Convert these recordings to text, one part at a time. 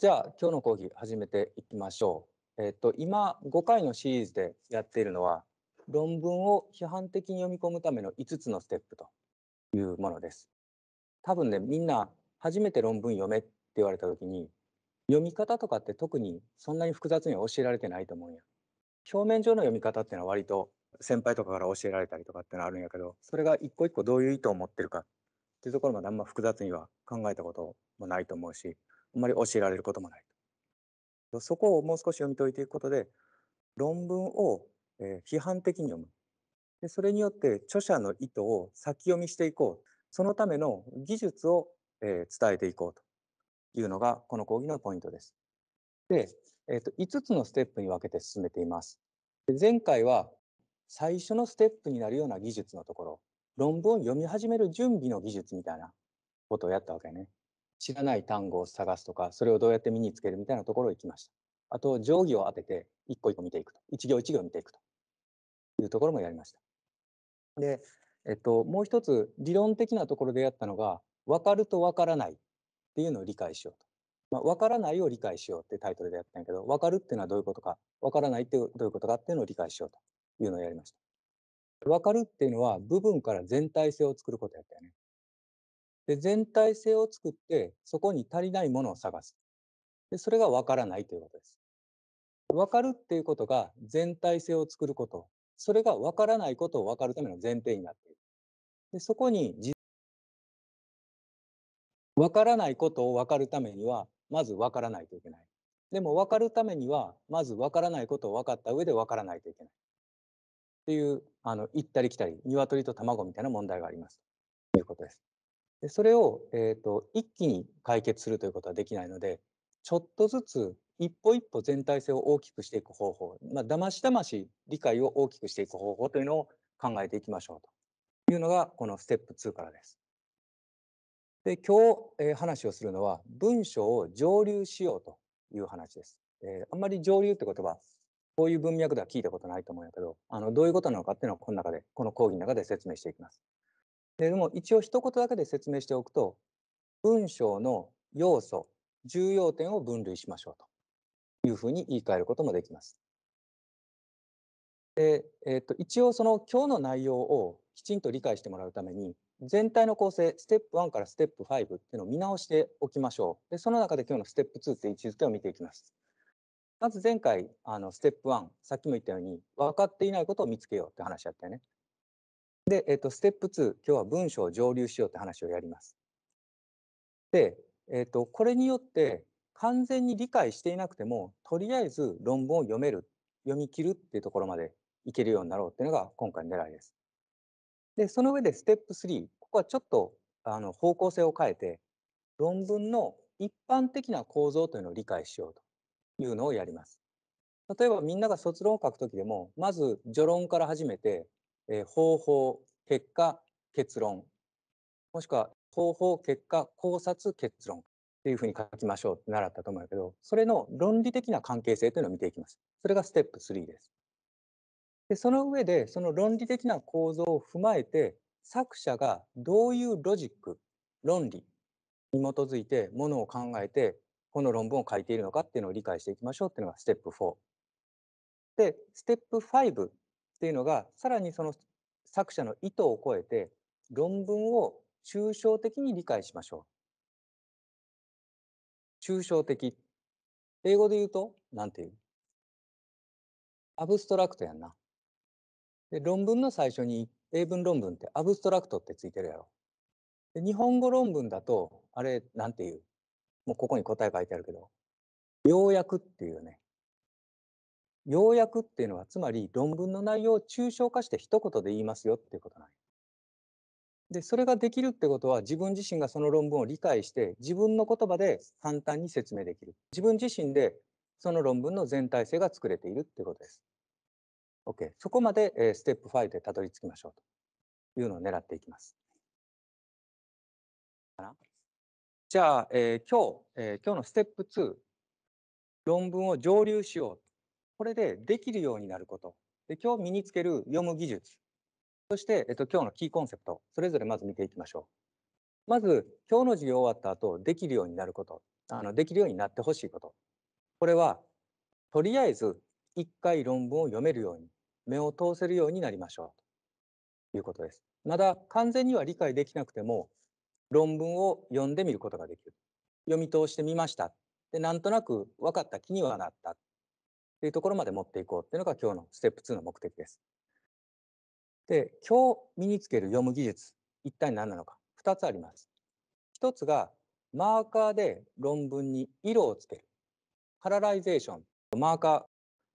じゃあ今日の講義始めていきましょう。えっと今5回のシリーズでやっているのは論文を批判的に読み込むための5つのステップというものです。多分ねみんな初めて論文読めって言われた時に読み方とかって特にそんなに複雑には教えられてないと思うんや。表面上の読み方っていうのは割と先輩とかから教えられたりとかってのあるんやけどそれが一個一個どういう意図を持ってるかっていうところまであんま複雑には考えたこともないと思うしあまり教えられることもない。そこをもう少し読み解いていくことで、論文を、え批判的に読むで。それによって著者の意図を先読みしていこう。そのための技術を、え伝えていこうというのが、この講義のポイントです。で、えーと、5つのステップに分けて進めています。で前回は最初のステップになるような技術のところ、論文を読み始める準備の技術みたいなことをやったわけね。知らない単語を探すとか、それをどうやって身につけるみたいなところへ行きました。あと、定規を当てて、一個一個見ていくと。一行一行見ていくというところもやりました。で、えっと、もう一つ、理論的なところでやったのが、分かると分からないっていうのを理解しようと。まあ、分からないを理解しようってタイトルでやったんやけど、分かるっていうのはどういうことか、分からないってどういうことかっていうのを理解しようというのをやりました。分かるっていうのは部分から全体性を作ることやったよね。で全体性を作って、そこに足りないものを探す。でそれが分からないということです。分かるっていうことが全体性を作ること。それが分からないことを分かるための前提になっている。でそこに分からないことを分かるためには、まず分からないといけない。でも分かるためには、まず分からないことを分かった上で分からないといけない。っていう、あの、行ったり来たり、鶏と卵みたいな問題があります。ということです。でそれを、えーと、一気に解決するということはできないのでちょっとずつ一歩一歩全体性を大きくしていく方法、まあ、だましだまし理解を大きくしていく方法というのを考えていきましょうというのがこのステップ2からです。で今日、えー、話をするのは文章を上流しようという話です。えー、あんまり上流って言葉こういう文脈では聞いたことないと思うんやけどあのどういうことなのかっていうのはこの中でこの講義の中で説明していきます。でも一応一言だけで説明しておくと文章の要素重要点を分類しましょうというふうに言い換えることもできます。でえっと一応その今日の内容をきちんと理解してもらうために全体の構成ステップ1からステップ5っていうのを見直しておきましょう。でその中で今日のステップ2って位置づけを見ていきます。まず前回あのステップ1さっきも言ったように分かっていないことを見つけようって話だったよね。で、えっと、ステップ2、今日は文章を上流しようって話をやります。で、えっと、これによって完全に理解していなくても、とりあえず論文を読める、読み切るっていうところまでいけるようになろうっていうのが今回の狙いです。で、その上でステップ3、ここはちょっとあの方向性を変えて、論文の一般的な構造というのを理解しようというのをやります。例えばみんなが卒論を書くときでも、まず序論から始めて、えー、方法、結果、結論、もしくは方法、結果、考察、結論っていうふうに書きましょうって習ったと思うけど、それの論理的な関係性というのを見ていきます。それがステップ3です。でその上で、その論理的な構造を踏まえて、作者がどういうロジック、論理に基づいてものを考えて、この論文を書いているのかっていうのを理解していきましょうっていうのがステップ4。で、ステップ5っていうのがさらにその作者の意図を超えて論文を抽象的に理解しましょう。抽象的。英語で言うと何て言うアブストラクトやんな。で論文の最初に英文論文ってアブストラクトってついてるやろ。で日本語論文だとあれ何て言うもうここに答え書いてあるけど要約っていうね要約っていうのは、つまり論文の内容を抽象化して一言で言いますよっていうことなんで、それができるってことは、自分自身がその論文を理解して、自分の言葉で簡単に説明できる。自分自身でその論文の全体性が作れているってことです。OK。そこまで、えー、ステップ5でたどり着きましょうというのを狙っていきます。じゃあ、えー、今日、えー、今日のステップ2、論文を上流しようこれでできるようになること。で今日身につける読む技術。そして、えっと、今日のキーコンセプト、それぞれまず見ていきましょう。まず、今日の授業終わった後、できるようになること。あのできるようになってほしいこと。これは、とりあえず、一回論文を読めるように、目を通せるようになりましょう。ということです。まだ完全には理解できなくても、論文を読んでみることができる。読み通してみました。で、なんとなく分かった気にはなった。っていうところまで持っていこうというのが今日のステップ2の目的です。で、今日身につける読む技術、一体何なのか。2つあります。1つが、マーカーで論文に色をつける。カラライゼーション、マーカー、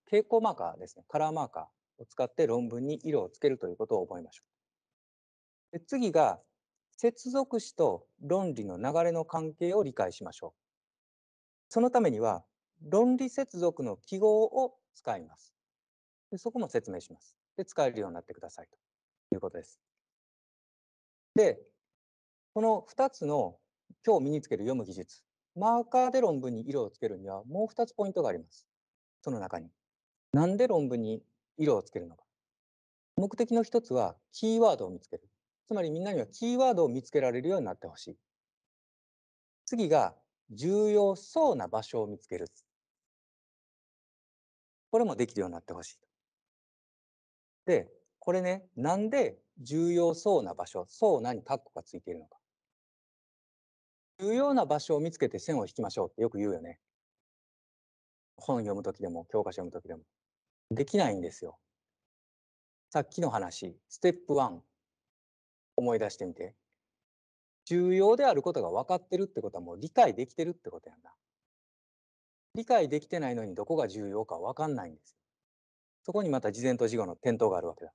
蛍光マーカーですね、カラーマーカーを使って論文に色をつけるということを覚えましょう。で次が、接続詞と論理の流れの関係を理解しましょう。そのためには、論理接続の記号を使います。でそこも説明します。で、使えるようになってくださいということです。で、この2つの今日身につける読む技術、マーカーで論文に色をつけるにはもう2つポイントがあります。その中に。なんで論文に色をつけるのか。目的の1つはキーワードを見つける。つまりみんなにはキーワードを見つけられるようになってほしい。次が重要そうな場所を見つける。これもできるようになってほしい。で、これね、なんで重要そうな場所、そうなにタッコがついているのか。重要な場所を見つけて線を引きましょうってよく言うよね。本読むときでも、教科書読むときでも。できないんですよ。さっきの話、ステップ1、思い出してみて。重要であることが分かってるってことはもう理解できてるってことやんな。理解できてないのにどこが重要か分かんないんです。そこにまた事前と事後の転倒があるわけだ。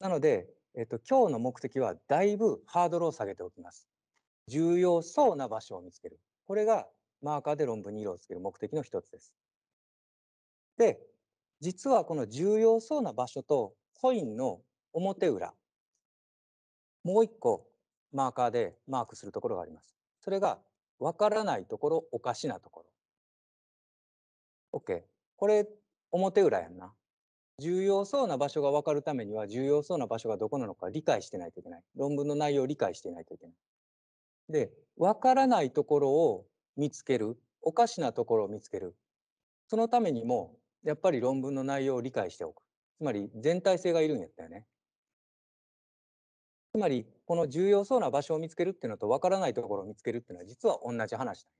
なので、えっと、今日の目的はだいぶハードルを下げておきます。重要そうな場所を見つける。これがマーカーで論文に色をつける目的の一つです。で、実はこの重要そうな場所とコインの表裏、もう一個マーカーでマークするところがあります。それが分からないところ、おかしなところ。OK。これ、表裏やんな。重要そうな場所が分かるためには、重要そうな場所がどこなのか理解してないといけない。論文の内容を理解してないといけない。で、分からないところを見つける。おかしなところを見つける。そのためにも、やっぱり論文の内容を理解しておく。つまり、全体性がいるんやったよね。つまり、この重要そうな場所を見つけるっていうのと、分からないところを見つけるっていうのは、実は同じ話だ。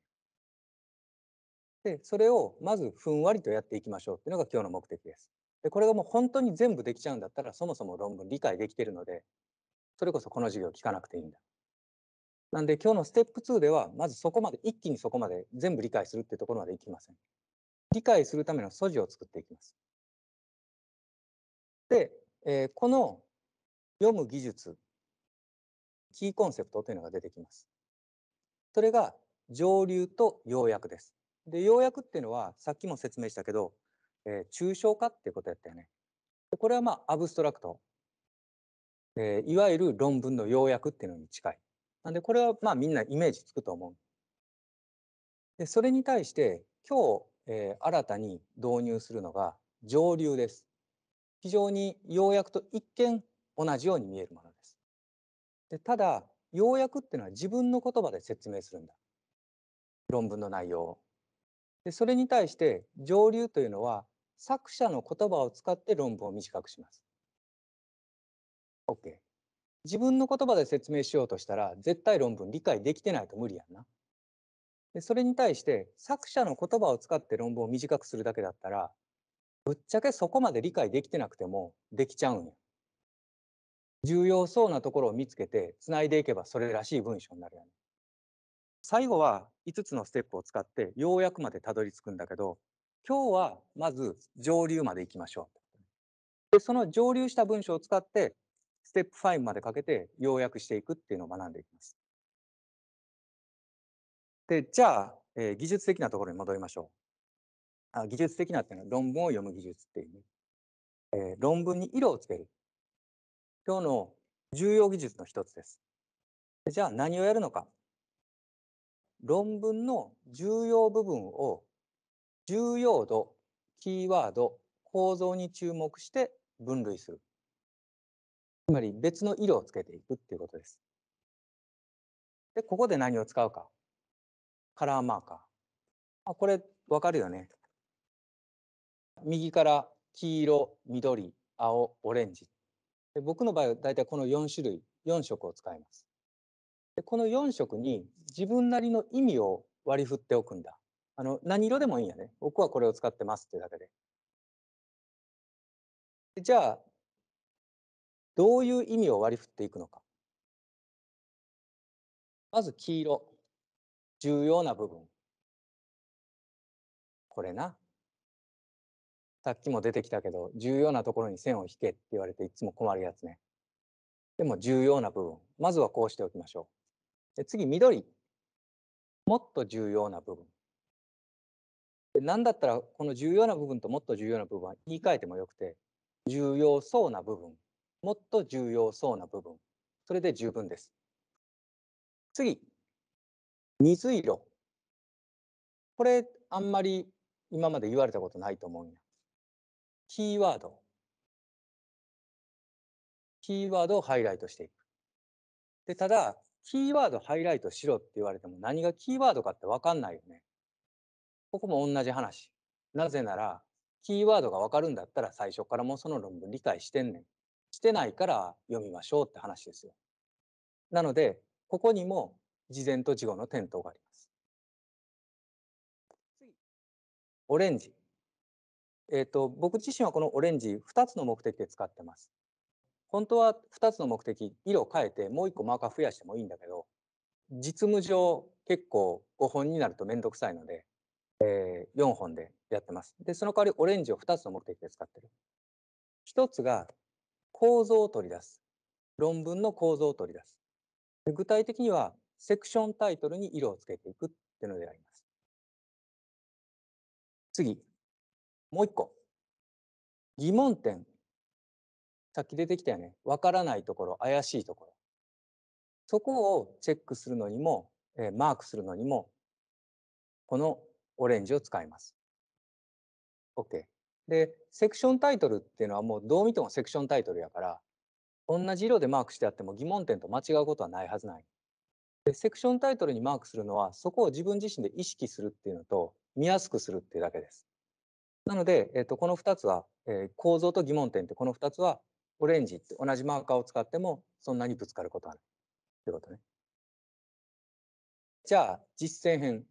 で、それをまずふんわりとやっていきましょうっていうのが今日の目的です。で、これがもう本当に全部できちゃうんだったら、そもそも論文理解できてるので、それこそこの授業聞かなくていいんだ。なんで今日のステップ2では、まずそこまで、一気にそこまで全部理解するっていうところまでいきません。理解するための素地を作っていきます。で、えー、この読む技術、キーコンセプトというのが出てきます。それが上流と要約です。で、要約っていうのは、さっきも説明したけど、えー、抽象化っていうことやったよね。これはまあ、アブストラクト。えー、いわゆる論文の要約っていうのに近い。なんで、これはまあ、みんなイメージつくと思う。で、それに対して、今日、えー、新たに導入するのが、上流です。非常に要約と一見同じように見えるものです。でただ、要約っていうのは自分の言葉で説明するんだ。論文の内容を。でそれに対して上流というのは作者の言葉を使って論文を短くします。OK。自分の言葉で説明しようとしたら絶対論文理解できてないと無理やんな。でそれに対して作者の言葉を使って論文を短くするだけだったらぶっちゃけそこまで理解できてなくてもできちゃうんや。重要そうなところを見つけてつないでいけばそれらしい文章になるやん、ね。最後は5つのステップを使ってようやくまでたどり着くんだけど今日はまず上流まで行きましょう。でその上流した文章を使ってステップ5までかけて要約していくっていうのを学んでいきます。でじゃあ、えー、技術的なところに戻りましょう。あ技術的なっていうのは論文を読む技術っていう、ね、えー、論文に色をつける。今日の重要技術の一つです。じゃあ何をやるのか。論文の重要部分を重要度、キーワード、構造に注目して分類する。つまり別の色をつけていくっていうことです。で、ここで何を使うか。カラーマーカー。あこれわかるよね。右から黄色、緑、青、オレンジ。で僕の場合はだいたいこの4種類、4色を使います。この4色に自分なりの意味を割り振っておくんだ。あの、何色でもいいんやね。僕はこれを使ってますっていうだけで。じゃあ、どういう意味を割り振っていくのか。まず黄色。重要な部分。これな。さっきも出てきたけど、重要なところに線を引けって言われていつも困るやつね。でも重要な部分。まずはこうしておきましょう。で次、緑。もっと重要な部分。何だったらこの重要な部分ともっと重要な部分は言い換えてもよくて重要そうな部分もっと重要そうな部分それで十分です。次水色これあんまり今まで言われたことないと思うんや。キーワードキーワードをハイライトしていく。でただキーワードハイライトしろって言われても何がキーワードかって分かんないよね。ここも同じ話。なぜなら、キーワードが分かるんだったら最初からもうその論文理解してんねん。してないから読みましょうって話ですよ。なので、ここにも事前と事後の点灯があります。次、オレンジ。えっ、ー、と、僕自身はこのオレンジ2つの目的で使ってます。本当は2つの目的、色を変えてもう1個マーカー増やしてもいいんだけど、実務上結構5本になるとめんどくさいので、えー、4本でやってます。で、その代わりオレンジを2つの目的で使ってる。1つが構造を取り出す。論文の構造を取り出す。具体的にはセクションタイトルに色をつけていくっていうのであります。次、もう一個。疑問点さっき出てきたよね。わからないところ、怪しいところ。そこをチェックするのにも、えー、マークするのにも、このオレンジを使います。OK。で、セクションタイトルっていうのはもうどう見てもセクションタイトルやから、同じ色でマークしてあっても疑問点と間違うことはないはずない。で、セクションタイトルにマークするのは、そこを自分自身で意識するっていうのと、見やすくするっていうだけです。なので、えっ、ー、と、この2つは、えー、構造と疑問点ってこの2つはオレンジって同じマーカーを使ってもそんなにぶつかることはない。いうことね。じゃあ実践編。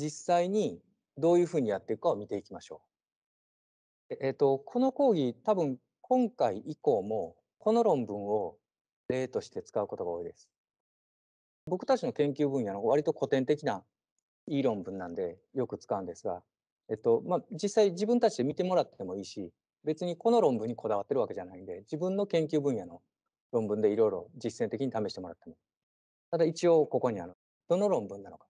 実際にどういうふうにやっていくかを見ていきましょう。えっ、ー、と、この講義多分今回以降もこの論文を例として使うことが多いです。僕たちの研究分野の割と古典的ないい論文なんでよく使うんですが、えっとまあ、実際自分たちで見てもらってもいいし別にこの論文にこだわってるわけじゃないんで、自分の研究分野の論文でいろいろ実践的に試してもらっても。ただ一応ここにあの、どの論文なのかっ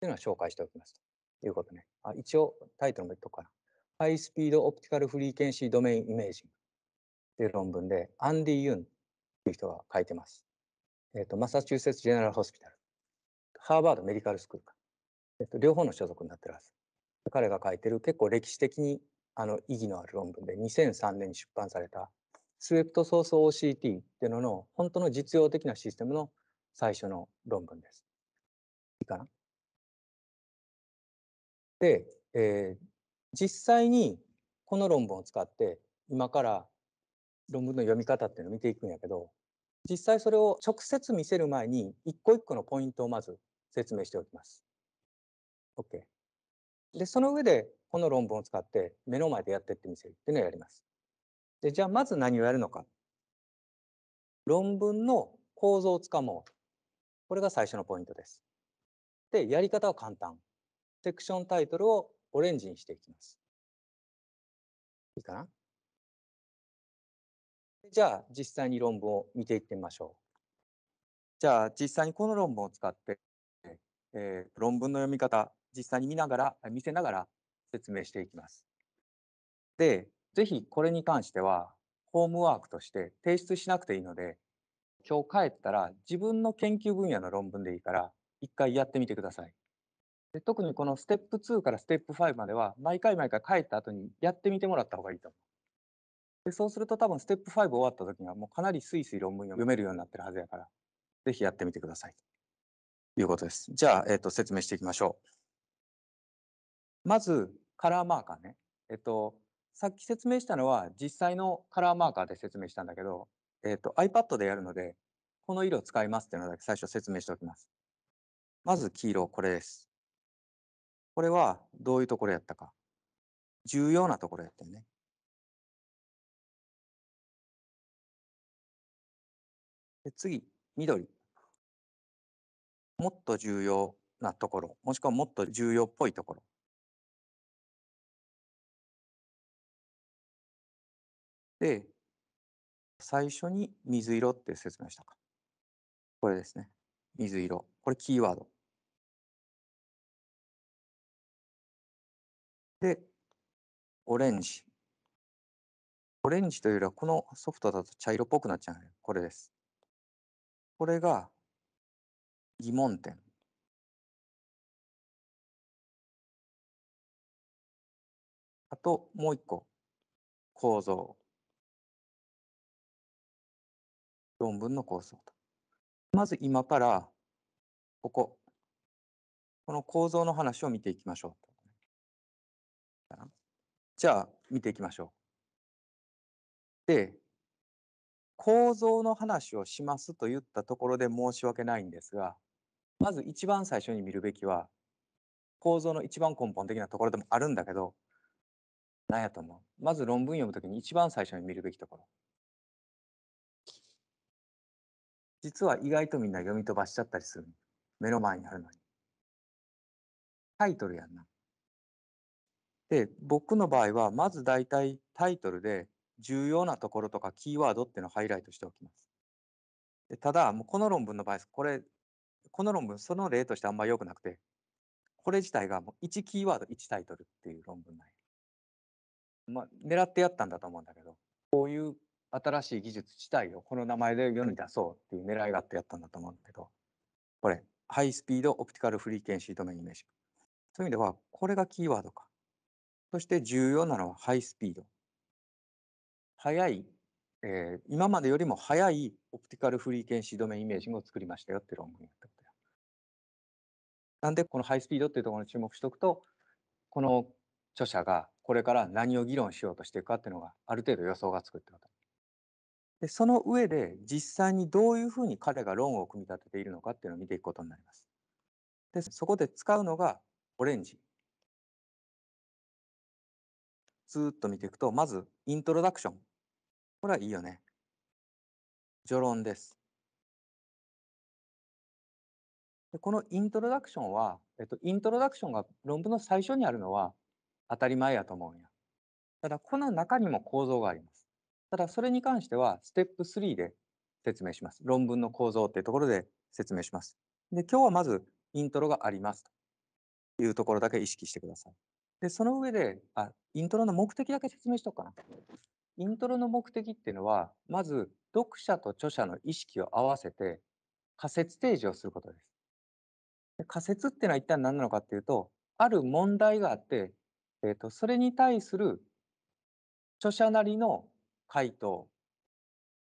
ていうのは紹介しておきますということね。あ一応タイトルも言っとくから。ハイスピードオプティカルフリーケンシードメインイメージングっていう論文で、アンディ・ユンっていう人が書いてます。えっ、ー、と、マサチューセッツ・ジェネラル・ホスピタル。ハーバード・メディカル・スクールか。えっ、ー、と、両方の所属になってるはず。彼が書いてる結構歴史的にあの意義のある論文で2003年に出版されたスウェプトソース OCT っていうのの本当の実用的なシステムの最初の論文です。いいかなで、えー、実際にこの論文を使って今から論文の読み方っていうのを見ていくんやけど実際それを直接見せる前に一個一個のポイントをまず説明しておきます。OK。でその上でこの論文を使って目の前でやってってみせるっていうのをやります。で、じゃあまず何をやるのか。論文の構造をつかもう。これが最初のポイントです。で、やり方は簡単。セクションタイトルをオレンジにしていきます。いいかなじゃあ実際に論文を見ていってみましょう。じゃあ実際にこの論文を使って、えー、論文の読み方、実際に見ながら、見せながら説明していきます。で、ぜひこれに関しては、ホームワークとして提出しなくていいので、今日帰ったら自分の研究分野の論文でいいから、一回やってみてください。で特にこのステップ2からステップ5までは、毎回毎回帰った後にやってみてもらった方がいいと思う。でそうすると多分ステップ5終わった時にはもうかなりスイスイ論文読めるようになってるはずやから、ぜひやってみてください。ということです。じゃあ、えっ、ー、と、説明していきましょう。まず、カラーマーカーね。えっと、さっき説明したのは実際のカラーマーカーで説明したんだけど、えっと、iPad でやるので、この色を使いますっていうのだけ最初説明しておきます。まず黄色、これです。これはどういうところやったか。重要なところやったよね。で次、緑。もっと重要なところ、もしくはもっと重要っぽいところ。で、最初に水色って説明したか。これですね。水色。これキーワード。で、オレンジ。オレンジというよりは、このソフトだと茶色っぽくなっちゃう。これです。これが疑問点。あと、もう一個。構造。論文の構造と。まず今から、ここ。この構造の話を見ていきましょう。じゃあ、見ていきましょう。で、構造の話をしますと言ったところで申し訳ないんですが、まず一番最初に見るべきは、構造の一番根本的なところでもあるんだけど、何やと思うまず論文読むときに一番最初に見るべきところ。実は意外とみんな読み飛ばしちゃったりする目の前にあるのに。タイトルやんな。で、僕の場合は、まず大体タイトルで重要なところとかキーワードっていうのをハイライトしておきます。でただ、もうこの論文の場合です。これ、この論文、その例としてあんま良くなくて、これ自体がもう1キーワード1タイトルっていう論文なんまあ、狙ってやったんだと思うんだけど、こういう新しい技術自体をこの名前で世に出そうっていう狙いがあってやったんだと思うんだけど、これ、ハイスピードオプティカルフリーケンシードメインイメージ。そういう意味では、これがキーワードか。そして重要なのはハイスピード。速い、えー、今までよりも速いオプティカルフリーケンシードメインイメージングを作りましたよって論文やったことや。なんでこのハイスピードっていうところに注目しておくと、この著者がこれから何を議論しようとしていくかっていうのがある程度予想がつくってこと。でその上で実際にどういうふうに彼が論を組み立てているのかっていうのを見ていくことになります。でそこで使うのがオレンジ。ずっと見ていくとまずイントロダクション。これはいいよね。序論です。でこのイントロダクションは、えっと、イントロダクションが論文の最初にあるのは当たり前やと思うんや。ただこの中にも構造があります。ただそれに関しては、ステップ3で説明します。論文の構造っていうところで説明します。で、今日はまずイントロがありますというところだけ意識してください。で、その上で、あ、イントロの目的だけ説明しとくかな。イントロの目的っていうのは、まず読者と著者の意識を合わせて仮説提示をすることです。で仮説っていうのは一体何なのかっていうと、ある問題があって、えーとそれに対する著者なりの回答。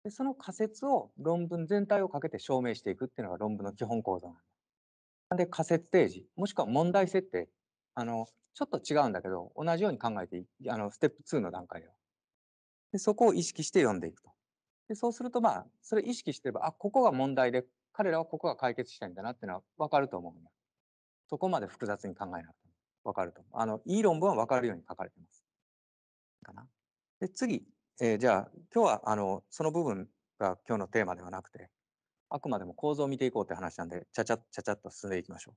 で、その仮説を論文全体をかけて証明していくっていうのが論文の基本構造なんだ。で、仮説提示、もしくは問題設定。あの、ちょっと違うんだけど、同じように考えていあの、ステップ2の段階では。で、そこを意識して読んでいくと。で、そうするとまあ、それ意識してれば、あ、ここが問題で、彼らはここが解決したいんだなっていうのは分かると思うそこまで複雑に考えなくても分かると思う。あの、いい論文は分かるように書かれてます。かな。で、次、えー、じゃあ今日はあのその部分が今日のテーマではなくてあくまでも構造を見ていこうって話なんでちゃちゃちゃちゃっと進んでいきましょう。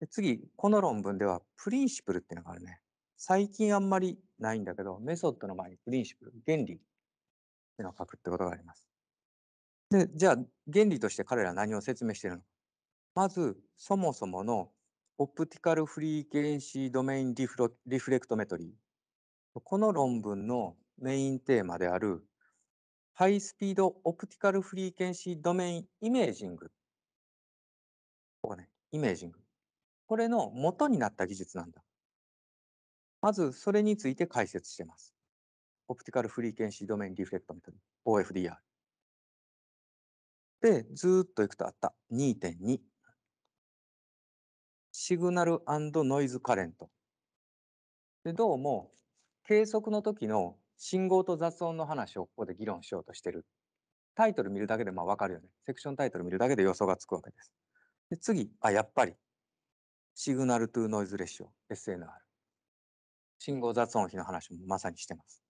で次この論文ではプリンシプルっていうのがあるね。最近あんまりないんだけどメソッドの前にプリンシプル原理っていうのを書くってことがあります。でじゃあ原理として彼ら何を説明しているのか。まずそもそものオプティカルフリーケンシードメインリフレクトメトリー。この論文のメインテーマであるハイスピードオプティカルフリーケンシードメインイメージング。ここね、イメージング。これの元になった技術なんだ。まず、それについて解説してます。オプティカルフリーケンシードメインリフレクトメトリ、OFDR。で、ずっといくとあった2.2。シグナルノイズカレント。で、どうも、計測の時の信号と雑音の話をここで議論しようとしてる。タイトル見るだけでまあ分かるよね。セクションタイトル見るだけで予想がつくわけです。で次、あ、やっぱり、シグナルトゥーノイズレシオ、SNR。信号雑音比の話もまさにしてます。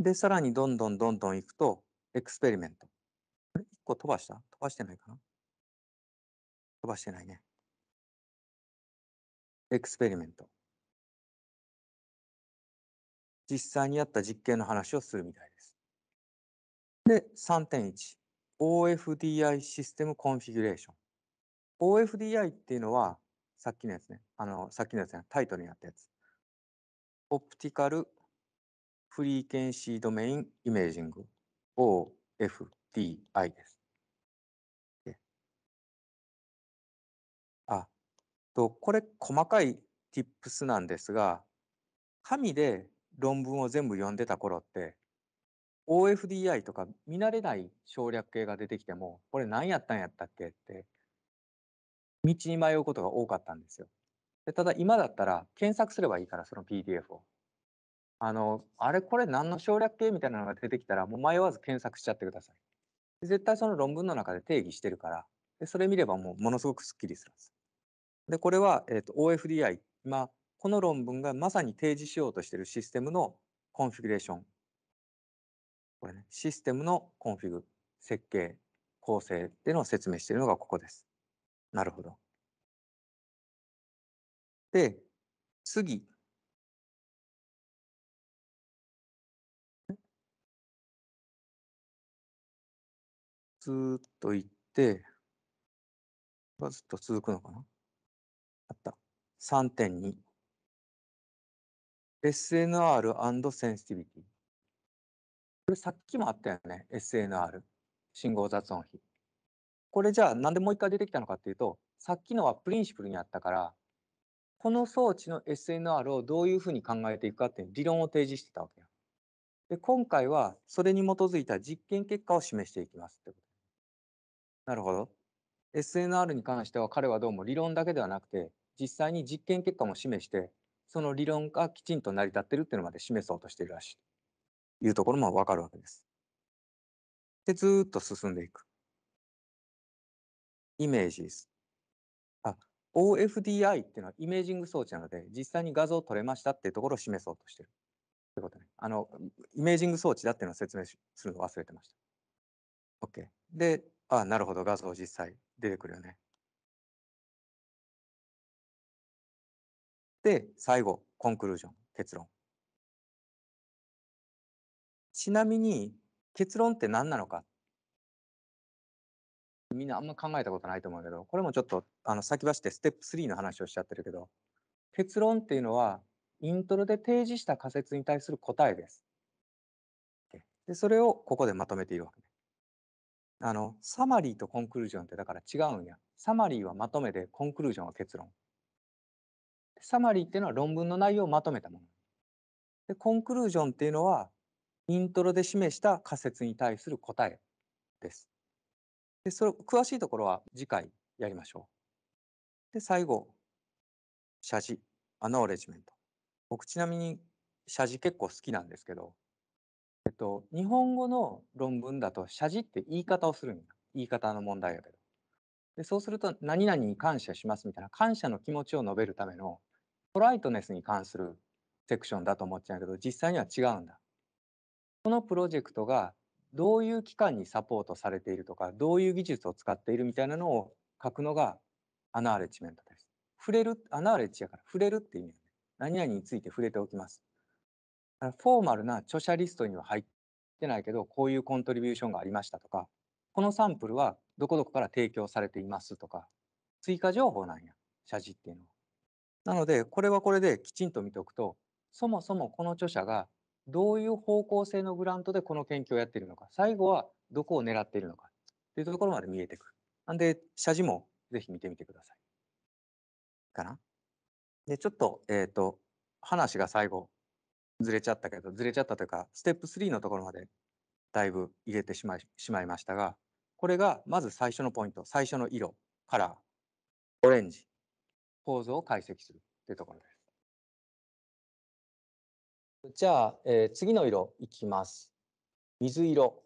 で、さらにどんどんどんどんいくと、エクスペリメント。あれ ?1 個飛ばした飛ばしてないかな飛ばしてないね。エクスペリメント。実際にやった実験の話をするみたいです。で、3.1、OFDI システムコンフィギュレーション。OFDI っていうのは、さっきのやつね、あの、さっきのやつね、タイトルにあったやつ。オプティカルフリーケンシードメインイメージング OFDI です。あ、と、これ細かい tips なんですが、紙で論文を全部読んでた頃って OFDI とか見慣れない省略形が出てきてもこれ何やったんやったっけって道に迷うことが多かったんですよ。でただ今だったら検索すればいいからその PDF を。あのあれこれ何の省略形みたいなのが出てきたらもう迷わず検索しちゃってください。絶対その論文の中で定義してるからでそれ見ればもうものすごくすっきりするんです。でこれは、えーと、OFDI 今この論文がまさに提示しようとしているシステムのコンフィギュレーション。これね、システムのコンフィグ、設計、構成っていうのを説明しているのがここです。なるほど。で、次。ずっと行って、ずっと続くのかなあった。3.2。SNR& センシティビティ。これさっきもあったよね。SNR。信号雑音比。これじゃあなんでもう一回出てきたのかっていうと、さっきのはプリンシプルにあったから、この装置の SNR をどういうふうに考えていくかっていう理論を提示してたわけよ。で、今回はそれに基づいた実験結果を示していきますってこと。なるほど。SNR に関しては彼はどうも理論だけではなくて、実際に実験結果も示して、その理論がきちんと成り立ってるっていうのまで示そうとしてるらしいというところもわかるわけです。で、ずっと進んでいく。イメージです。あ、OFDI っていうのはイメージング装置なので、実際に画像を撮れましたっていうところを示そうとしてる。ってことね。あの、イメージング装置だっていうのを説明するの忘れてました。OK。で、あ、なるほど、画像実際出てくるよね。で、最後、コンクルージョン、結論。ちなみに、結論って何なのか。みんなあんま考えたことないと思うけど、これもちょっとあの先走ってステップ3の話をしちゃってるけど、結論っていうのは、イントロで提示した仮説に対する答えです。で、それをここでまとめているわけね。あの、サマリーとコンクルージョンってだから違うんや。サマリーはまとめで、コンクルージョンは結論。サマリーっていうのは論文の内容をまとめたもの。でコンクルージョンっていうのはイントロで示した仮説に対する答えです。でそれ詳しいところは次回やりましょう。で最後謝辞アノーレジメント。僕ちなみに謝辞結構好きなんですけど、えっと、日本語の論文だと謝辞って言い方をするんだ。言い方の問題やけど。でそうすると何々に感謝しますみたいな感謝の気持ちを述べるためのブライトネスに関するセクションだと思っちゃうけど実際には違うんだ。このプロジェクトがどういう機関にサポートされているとかどういう技術を使っているみたいなのを書くのがアナーレッジメントです。触れるアナーレッジやから触れるって意味、ね、何々について触れておきます。フォーマルな著者リストには入ってないけどこういうコントリビューションがありましたとかこのサンプルはどこどこから提供されていますとか追加情報なんや写実っていうのは。なので、これはこれできちんと見ておくと、そもそもこの著者がどういう方向性のグラントでこの研究をやっているのか、最後はどこを狙っているのかというところまで見えてくる。なんで、写真もぜひ見てみてください。かなで、ちょっと、えっ、ー、と、話が最後、ずれちゃったけど、ずれちゃったというか、ステップ3のところまでだいぶ入れてしまいしまいましたが、これがまず最初のポイント、最初の色、カラー、オレンジ、構造を解析するいうところです。じゃあ、えー、次の色いきます。水色。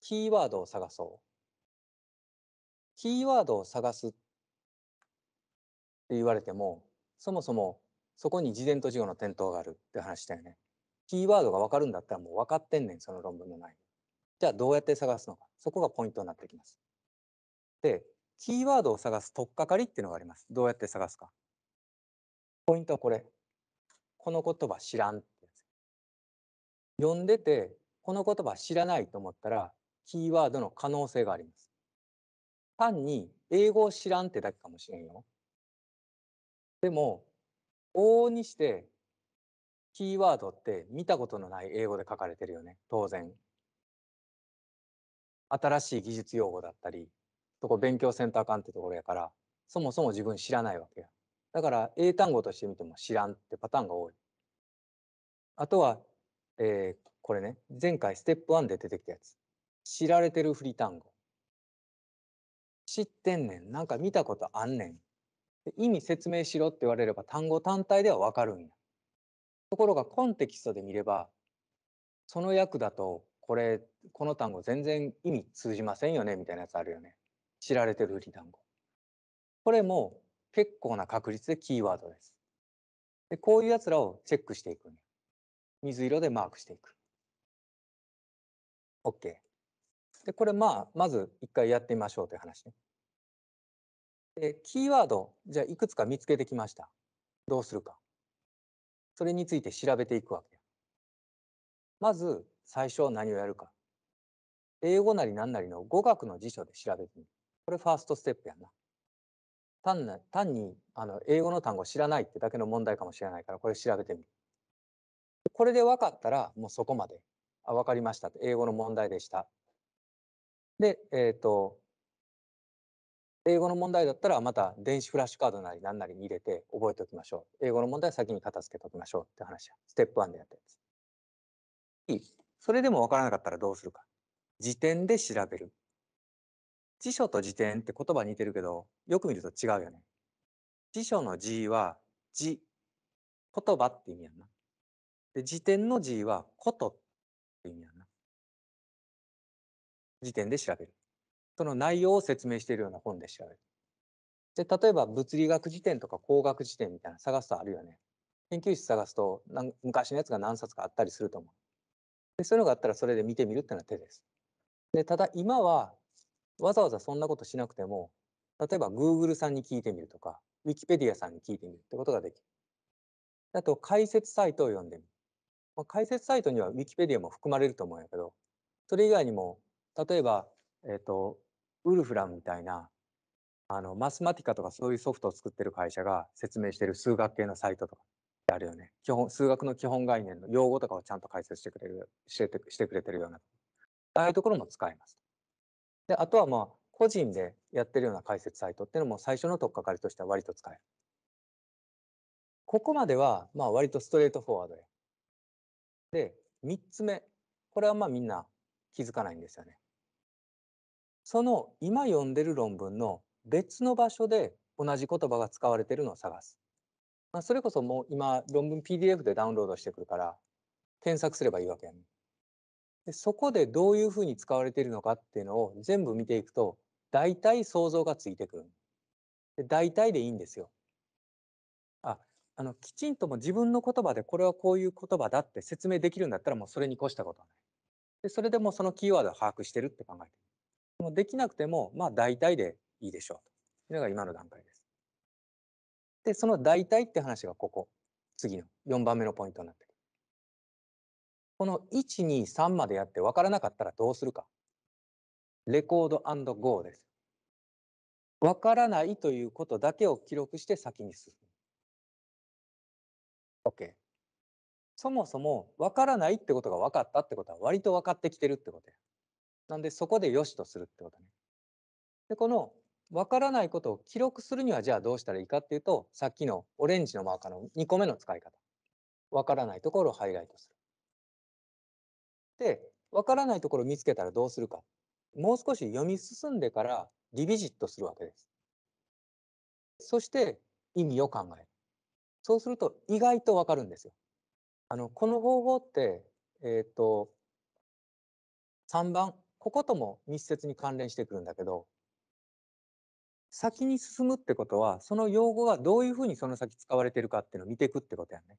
キーワードを探そう。キーワードを探すって言われても、そもそもそこに事前と事後の点灯があるって話だよね。キーワードが分かるんだったらもう分かってんねん、その論文の内容。じゃあどうやって探すのか。そこがポイントになってきます。で、キーワードを探す取っかかりっていうのがあります。どうやって探すか。ポイントはこれ。この言葉知らんってやつ。読んでて、この言葉知らないと思ったら、キーワードの可能性があります。単に英語を知らんってだけかもしれんよ。でも、往々にしてキーワードって見たことのない英語で書かれてるよね、当然。新しい技術用語だったり、とこ勉強センターかんってところやから、そもそも自分知らないわけや。だから英単語として見ても知らんってパターンが多い。あとは、えー、これね、前回ステップ1で出てきたやつ。知られてるフリ単語。知ってんねん。なんか見たことあんねん。意味説明しろって言われれば単語単体ではわかるんや。ところがコンテキストで見れば、その訳だと、これ、この単語全然意味通じませんよね、みたいなやつあるよね。知られてる売り団子。これも結構な確率でキーワードです。でこういうやつらをチェックしていく。水色でマークしていく。OK。で、これまあ、まず一回やってみましょうという話ね。で、キーワード、じゃあいくつか見つけてきました。どうするか。それについて調べていくわけ。まず、最初は何をやるか。英語なり何なりの語学の辞書で調べてみる。これファーストステップやんな。単な単にあの英語の単語知らないってだけの問題かもしれないからこれ調べてみる。これで分かったらもうそこまで。あ分かりました。英語の問題でした。で、えっ、ー、と、英語の問題だったらまた電子フラッシュカードなり何なりに入れて覚えておきましょう。英語の問題は先に片付けておきましょうって話や。ステップ1でやったやつ。いい。それでも分からなかったらどうするか。時点で調べる。辞書と辞典って言葉似てるけど、よく見ると違うよね。辞書の字は、字、言葉って意味やんな。で、辞典の字は、ことって意味やんな。辞典で調べる。その内容を説明しているような本で調べる。で、例えば物理学辞典とか工学辞典みたいな探すとあるよね。研究室探すと昔のやつが何冊かあったりすると思う。でそういうのがあったらそれで見てみるっていうのは手です。で、ただ今はわざわざそんなことしなくても、例えば Google さんに聞いてみるとか、Wikipedia さんに聞いてみるってことができる。あと、解説サイトを読んでみる。まあ、解説サイトには Wikipedia も含まれると思うんやけど、それ以外にも、例えば、えっ、ー、と、ウルフランみたいな、あの、マスマティカとかそういうソフトを作ってる会社が説明してる数学系のサイトとかあるよね。基本、数学の基本概念の用語とかをちゃんと解説してくれる、しててしてくれてるような。ああいうところも使えます。で、あとはまあ、個人でやってるような解説サイトっていうのも最初の取っかかりとしては割と使える。ここまでは、まあ割とストレートフォワードで。で、3つ目。これはまあみんな気づかないんですよね。その今読んでる論文の別の場所で同じ言葉が使われてるのを探す。まあ、それこそもう今論文 PDF でダウンロードしてくるから検索すればいいわけやね。でそこでどういうふうに使われているのかっていうのを全部見ていくと大体想像がついてくる。で大体でいいんですよ。ああのきちんとも自分の言葉でこれはこういう言葉だって説明できるんだったらもうそれに越したことはない。でそれでもそのキーワードを把握してるって考えてる。もうできなくてもまあ大体でいいでしょうというのが今の段階です。でその大体って話がここ次の4番目のポイントになってくる。この123までやって分からなかったらどうするか。レコードゴーです。分からないということだけを記録して先に進む。OK。そもそも分からないってことが分かったってことは割と分かってきてるってことや。なんでそこでよしとするってことね。で、この分からないことを記録するにはじゃあどうしたらいいかっていうと、さっきのオレンジのマーカーの2個目の使い方。分からないところをハイライトする。で分からないところを見つけたらどうするかもう少し読み進んでからリビジットするわけです。そして意味を考える。そうすると意外と分かるんですよ。あのこの方法って、えっ、ー、と3番こことも密接に関連してくるんだけど先に進むってことはその用語がどういうふうにその先使われてるかっていうのを見ていくってことやね。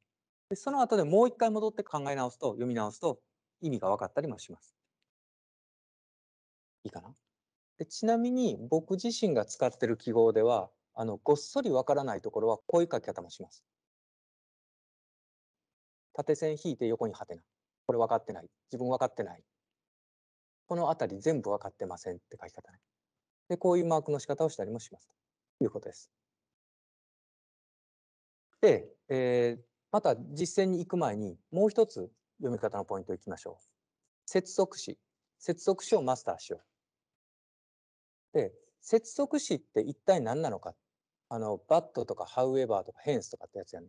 でその後でもう一回戻って考え直すと読み直すと意味が分かったりもします。いいかなでちなみに僕自身が使ってる記号ではあのごっそり分からないところはこういう書き方もします。縦線引いて横にハテナ。これ分かってない。自分分かってない。この辺り全部分かってませんって書き方ね。で、こういうマークの仕方をしたりもします。ということです。で、えー、また実践に行く前にもう一つ読み方のポイントいきましょう。接続詞。接続詞をマスターしよう。で、接続詞って一体何なのか。あの、バットとかハウエバーとかヘンスとかってやつやね。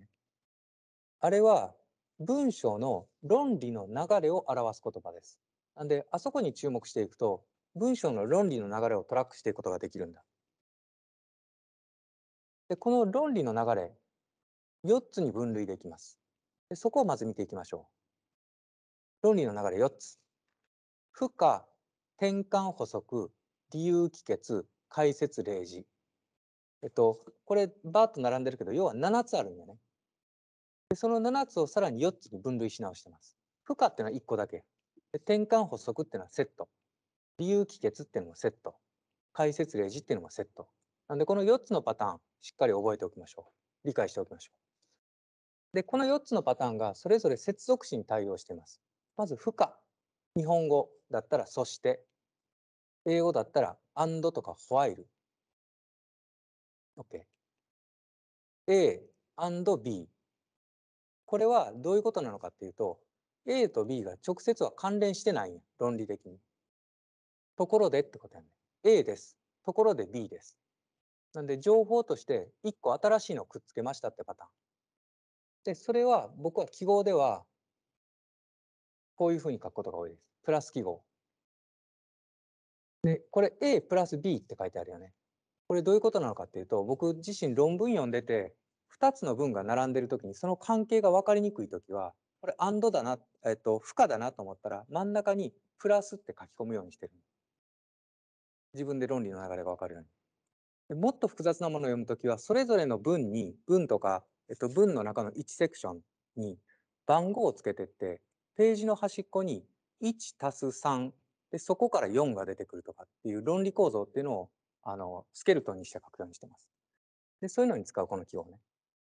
あれは文章の論理の流れを表す言葉です。なんで、あそこに注目していくと、文章の論理の流れをトラックしていくことができるんだ。で、この論理の流れ、4つに分類できます。でそこをまず見ていきましょう。論理の流れ4つ。負荷、転換補足、理由帰結、解説例示。えっと、これ、バーッと並んでるけど、要は7つあるんだよね。でその7つをさらに4つに分類し直してます。負荷ってのは1個だけ。で転換補足ってのはセット。理由帰結っていうのもセット。解説例示っていうのもセット。なんで、この4つのパターン、しっかり覚えておきましょう。理解しておきましょう。で、この4つのパターンがそれぞれ接続詞に対応しています。まず負荷。日本語だったらそして。英語だったら and とか while。OK。A and B。これはどういうことなのかっていうと、A と B が直接は関連してないんや、論理的に。ところでってことやね。A です。ところで B です。なんで情報として1個新しいのをくっつけましたってパターン。で、それは僕は記号ではこういうふうに書くことが多いです。プラス記号。で、これ A プラス B って書いてあるよね。これどういうことなのかっていうと、僕自身論文読んでて、2つの文が並んでる時に、その関係が分かりにくい時は、これアンドだな、えっと、負荷だなと思ったら、真ん中にプラスって書き込むようにしてる。自分で論理の流れが分かるように。でもっと複雑なものを読むときは、それぞれの文に、文とか、えっと、文の中の1セクションに番号をつけてって、ページの端っこに1たす3でそこから4が出てくるとかっていう論理構造っていうのをあのスケルトンにして書くようにしてます。でそういうのに使うこの記号ね。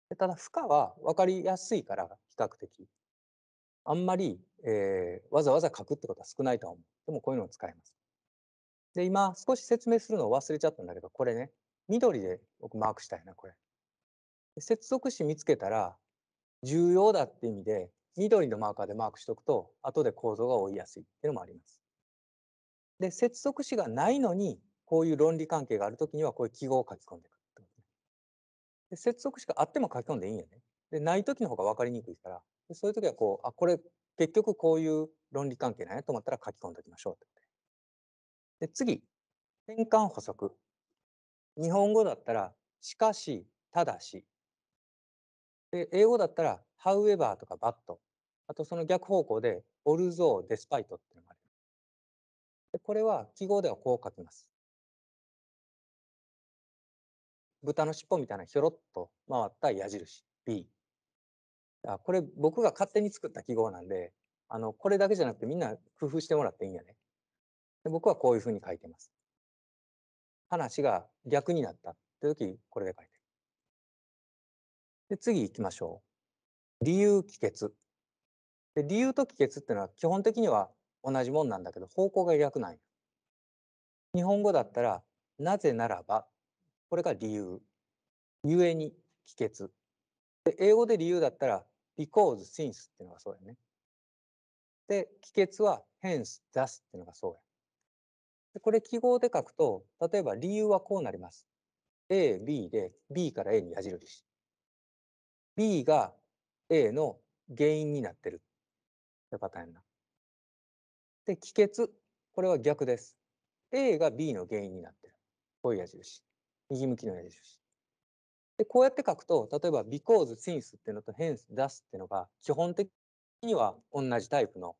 でただ負荷は分かりやすいから比較的あんまり、えー、わざわざ書くってことは少ないと思う。でもこういうのを使います。で今少し説明するのを忘れちゃったんだけどこれね緑で僕マークしたいなこれ。接続詞見つけたら重要だって意味で緑のマーカーでマークしておくと、後で構造が追いやすいっていうのもあります。で、接続詞がないのに、こういう論理関係があるときには、こういう記号を書き込んでいくってことね。で、接続詞があっても書き込んでいいんよね。で、ないときの方が分かりにくいから、でそういうときはこう、あ、これ、結局こういう論理関係なんやと思ったら書き込んでおきましょうってことで。で、次、変換補足。日本語だったら、しかし、ただし。で、英語だったら、however とか but。あとその逆方向で、オルゾー・デスパイトっていうのがある。これは記号ではこう書きます。豚の尻尾みたいなひょろっと回った矢印 B。あこれ僕が勝手に作った記号なんで、あの、これだけじゃなくてみんな工夫してもらっていいんやね。で僕はこういうふうに書いてます。話が逆になったとうと時、これで書いてる。で、次行きましょう。理由帰結。で理由と帰結っていうのは基本的には同じもんなんだけど方向が逆なん日本語だったら「なぜならば」これが理由。ゆえに帰結。で英語で理由だったら「because since」っていうのがそうやね。で帰結は「hence thus」っていうのがそうや。でこれ記号で書くと例えば理由はこうなります。A、B で B から A に矢印。B が A の原因になってる。パターンなで、帰結。これは逆です。A が B の原因になってる。こういう矢印。右向きの矢印。で、こうやって書くと、例えば because, since っていうのと hence, thus っていうのが基本的には同じタイプの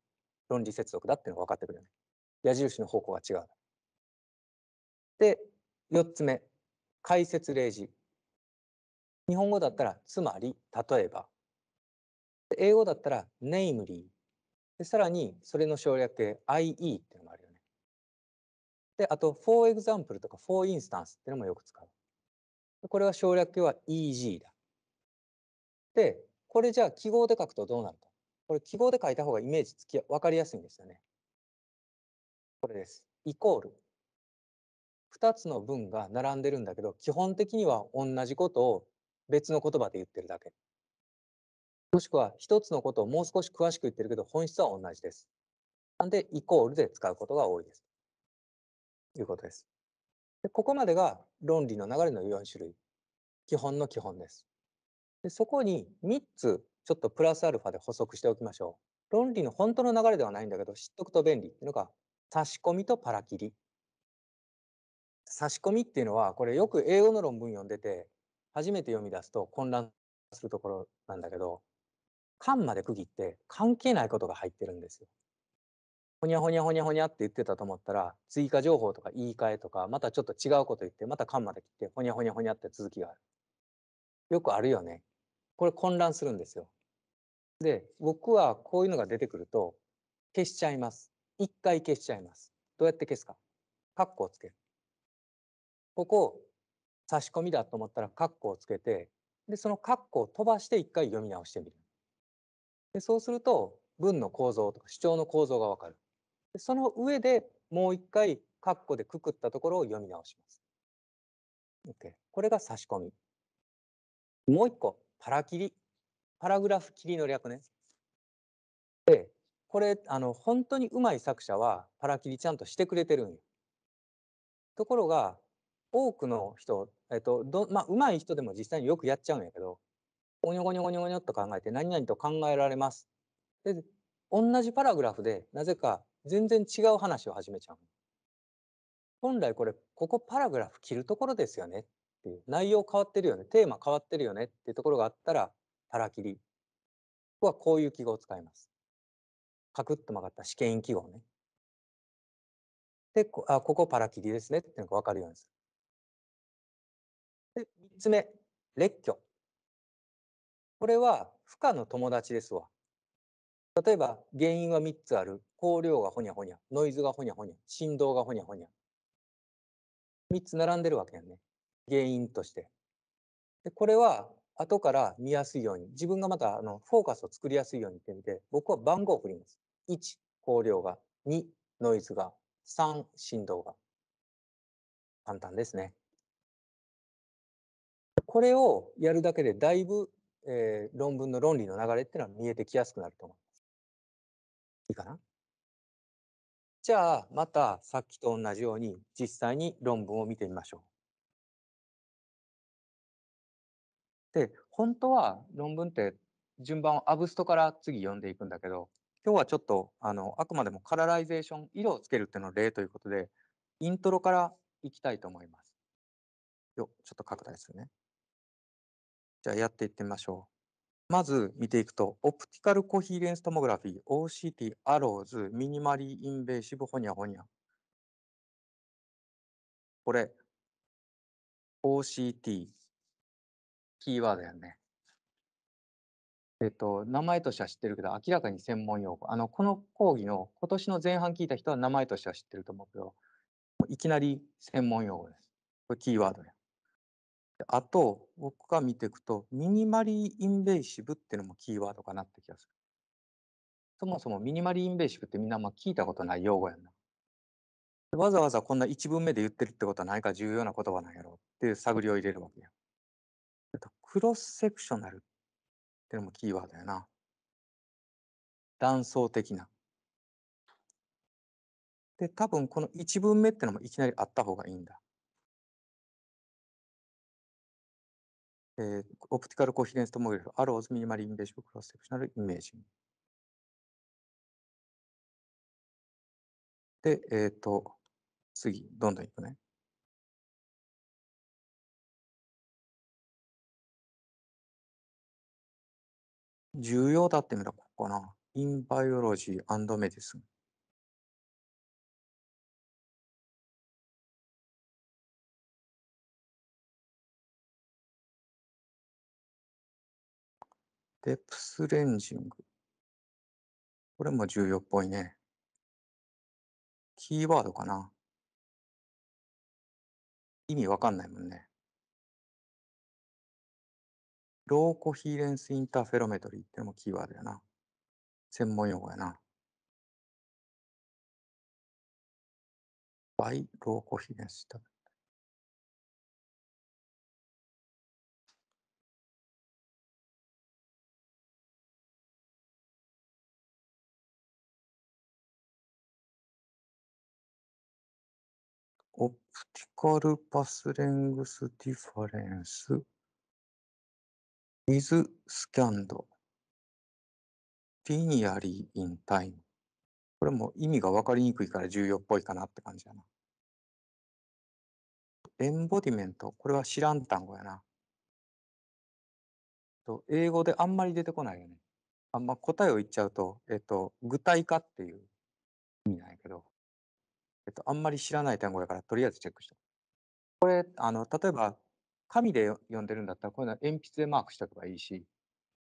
論理接続だっていうのが分かってくるよね。矢印の方向が違う。で、4つ目。解説例示。日本語だったら、つまり、例えば。英語だったら、namely。で、さらに、それの省略形 IE っていうのもあるよね。で、あと、for example とか for instance っていうのもよく使う。これは省略形は EG だ。で、これじゃあ記号で書くとどうなるか。これ記号で書いた方がイメージつき分かりやすいんですよね。これです。イコール。2つの文が並んでるんだけど、基本的には同じことを別の言葉で言ってるだけ。もしくは一つのことをもう少し詳しく言ってるけど本質は同じです。なんで、イコールで使うことが多いです。ということです。でここまでが論理の流れの4種類。基本の基本です。でそこに3つちょっとプラスアルファで補足しておきましょう。論理の本当の流れではないんだけど知っとくと便利っていうのが差し込みとパラ切り。差し込みっていうのはこれよく英語の論文読んでて初めて読み出すと混乱するところなんだけど間まで区切って関係ないことが入ってるんですよ。ほにゃほにゃほにゃほにゃって言ってたと思ったら、追加情報とか言い換えとか、またちょっと違うこと言って、また間まで切って、ほにゃほにゃほにゃって続きがある。よくあるよね。これ混乱するんですよ。で、僕はこういうのが出てくると、消しちゃいます。一回消しちゃいます。どうやって消すか。カッコをつける。ここ、差し込みだと思ったらカッコをつけて、で、そのカッコを飛ばして一回読み直してみる。でそうすると文の構造とか主張の構造がわかる。でその上でもう一回括弧でくくったところを読み直します。OK。これが差し込み。もう一個、パラ切り。パラグラフ切りの略ね。で、これ、あの、本当にうまい作者は、パラ切りちゃんとしてくれてるんよ。ところが、多くの人、えっと、どまあ、うまい人でも実際によくやっちゃうんやけど、ゴニョゴニョゴニョゴニっと考えて何々と考えられます。で同じパラグラフでなぜか全然違う話を始めちゃう。本来これここパラグラフ切るところですよねっていう内容変わってるよねテーマ変わってるよねっていうところがあったらパラ切り。ここはこういう記号を使います。カクッと曲がった試験記号ね。でこあここパラ切りですねっていうのが分かるようにする。で3つ目列挙。これは負荷の友達ですわ。例えば原因は3つある。光量がほにゃほにゃ、ノイズがほにゃほにゃ、振動がほにゃほにゃ。3つ並んでるわけやね。原因として。でこれは後から見やすいように、自分がまたあのフォーカスを作りやすいように言ってみて、僕は番号を振ります。1、光量が。2、ノイズが。3、振動が。簡単ですね。これをやるだけでだいぶえー、論文の論理の流れっていうのは見えてきやすくなると思います。いいかなじゃあ、またさっきと同じように実際に論文を見てみましょう。で、本当は論文って順番をアブストから次読んでいくんだけど、今日はちょっとあのあくまでもカラライゼーション、色をつけるっていうの例ということで、イントロからいきたいと思います。よ、ちょっと拡大するね。じゃあやっていってみましょう。まず見ていくと、オプティカルコヒーレンストモグラフィー、OCT、アローズ、ミニマリーインベーシブ、ホニャホニャ。これ、OCT、キーワードやね。えっと、名前としては知ってるけど、明らかに専門用語。あの、この講義の今年の前半聞いた人は名前としては知ってると思うけど、いきなり専門用語です。これキーワードや。あと、僕が見ていくと、ミニマリーインベーシブっていうのもキーワードかなって気がする。そもそもミニマリーインベーシブってみんなま聞いたことない用語やんな。わざわざこんな一文目で言ってるってことは何か重要な言葉なんやろっていう探りを入れるわけや。あと、クロスセクショナルっていうのもキーワードやな。断層的な。で、多分この一文目ってのもいきなりあった方がいいんだ。えー、オプティカルコヒレンストモグラフ、アローズミニマリインベーシンクロスセクショナルイメージング。で、えっ、ー、と、次、どんどんいくね。重要だってみたらここかな。インバイオロジーメディスン。ペプスレンジング。これも重要っぽいね。キーワードかな。意味わかんないもんね。ローコヒーレンスインターフェロメトリーってのもキーワードやな。専門用語やな。バイローコヒーレンスインターフェロメトリー。オプティカルパスレングスディファレンス is scanned linearly in time これも意味が分かりにくいから重要っぽいかなって感じだな。エンボディメント。これは知らん単語やな。と英語であんまり出てこないよね。あんま答えを言っちゃうと、えっと、具体化っていう意味なんやけど、えっと、あんまり知らない単語だから、とりあえずチェックして。これ、あの、例えば、紙で読んでるんだったら、こういうのは鉛筆でマークしておけばいいし、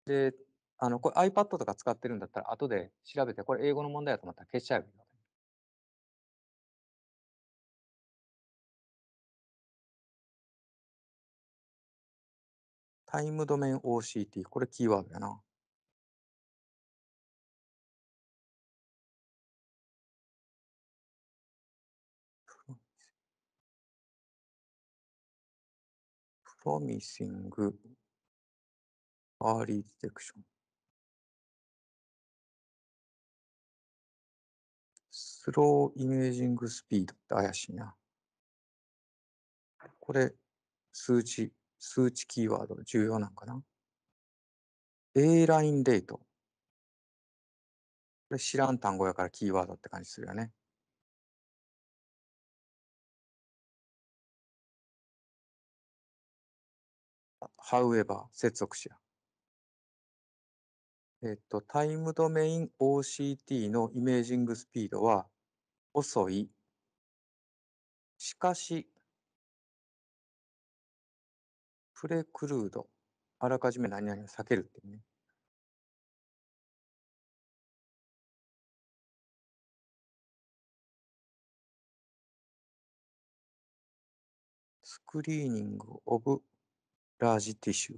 で、あの、これ iPad とか使ってるんだったら、後で調べて、これ英語の問題だと思ったら消しちゃえばいいタイムドメイン OCT、これキーワードやな。ミ r シング、アーリーディテクション。スローイメージングスピードって怪しいな。これ、数値、数値キーワード重要なんかな ?A ラインレート。これ知らん単語やからキーワードって感じするよね。however 接続詞や。えっと、タイムドメイン OCT のイメージングスピードは遅い。しかし、プレクルード。あらかじめ何々を避けるっていうね。スクリーニングオブラージティシュ。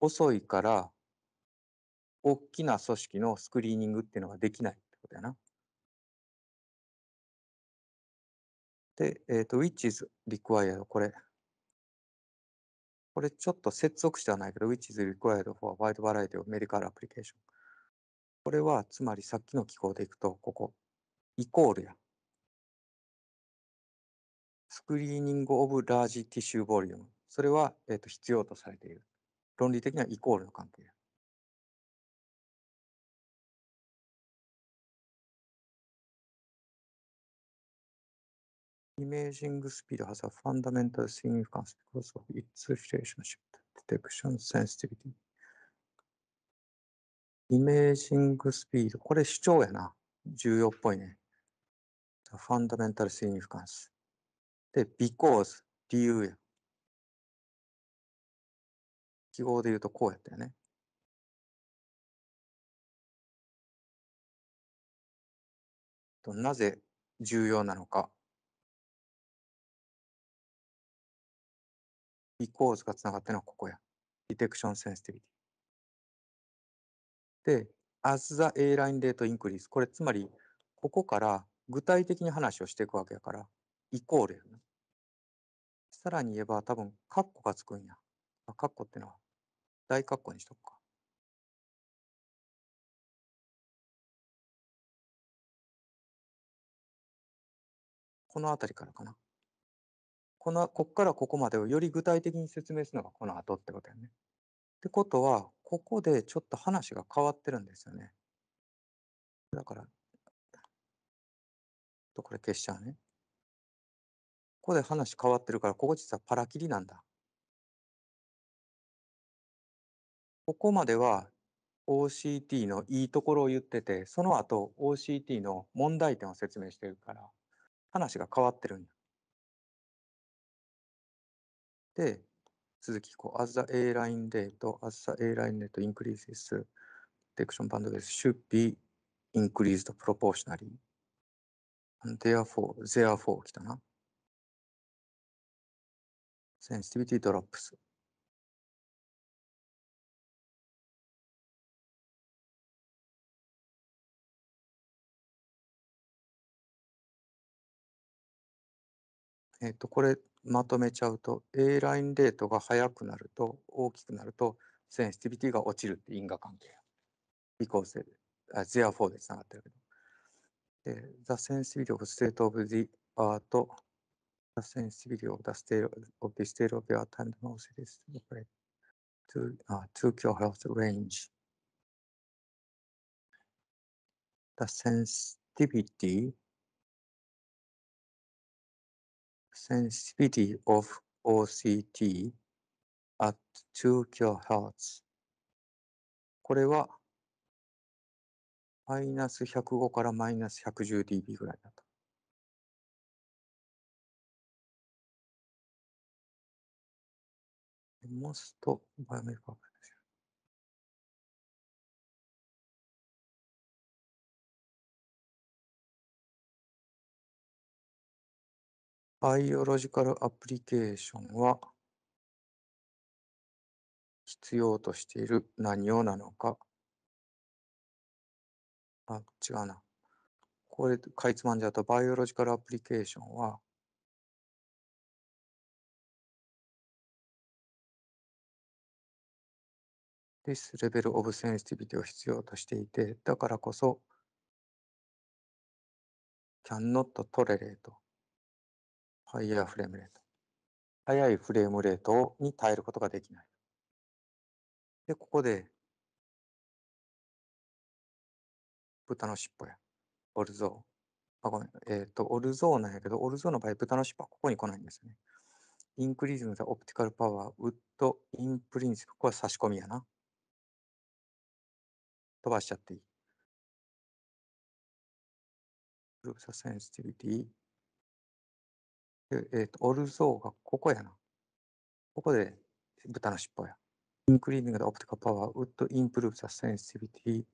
遅いから、大きな組織のスクリーニングっていうのができないってことやな。で、えっ、ー、と、which is required これ。これちょっと接続してはないけど、which is required for a wide variety of medical application。これは、つまりさっきの記号でいくと、ここ、イコールや。スクリーニングオブラージティッシュボリューム。それは、えーと、必要とされている。論理的にはイコールの関係だ。Imaging speed has a fundamental significance because of its relationship to detection sensitivity. イメージングスピード。これ主張やな。重要っぽいね。The fundamental significance. で、because 理由や。記号で言うとこうやったよね。なぜ重要なのか。イコーズがつながってるのはここや。ディテクションセンシティビティ。で、as the A line rate increase。これつまり、ここから具体的に話をしていくわけやから、イコールやな。さらに言えば多分、カッコがつくんや。カッコってのは、大括弧にしとくか。この辺りからかな。この、こっからここまでをより具体的に説明するのがこの後ってことよね。ってことは、ここでちょっと話が変わってるんですよね。だから、とこれ消しちゃうね。ここで話変わってるから、ここ実はパラキリなんだ。ここまでは OCT のいいところを言ってて、その後 OCT の問題点を説明してるから、話が変わってるんだ。で、続き、こう、as the A line d a t e as the A line d a t e increases, detection bandwidth should be increased proportionally. therefore, therefore 来たな。Sensitivity drops えっと、これまとめちゃうと A ラインレートが速くなると大きくなるとセンシティビティが落ちるって因果関係。because, uh, therefore でつながってるけど。で、the sensibility of state of the art, the sensibility of the state of the state of the art and the most is to,、uh, to kilohertz range. The sensitivity sensitivity of OCT at 2 kHz これはマイナス105からマイナス 110dB ぐらいだと。モストバイオメーカー。バイオロジカルアプリケーションは必要としている何をなのか。あ、違うな。これ、かいつまんじゃうと、バイオロジカルアプリケーションは、This level of sensitivity を必要としていて、だからこそ、can not tolerate ハイヤーフレームレート。速いフレームレートに耐えることができない。で、ここで、豚の尻尾や、オルゾー。あ、ごめん、えっ、ー、と、オルゾーなんやけど、オルゾーの場合、豚の尻尾はここに来ないんですよね。インクリーズムザオプティカルパワー、ウッド、インプリンス、ここは差し込みやな。飛ばしちゃっていい。プローブサセンシティビティ。えっ、と、オルゾーがここやな。ここで豚の尻尾や。インクリーニングのオプティカパワー、ウッドインプルーブザセンシビティ、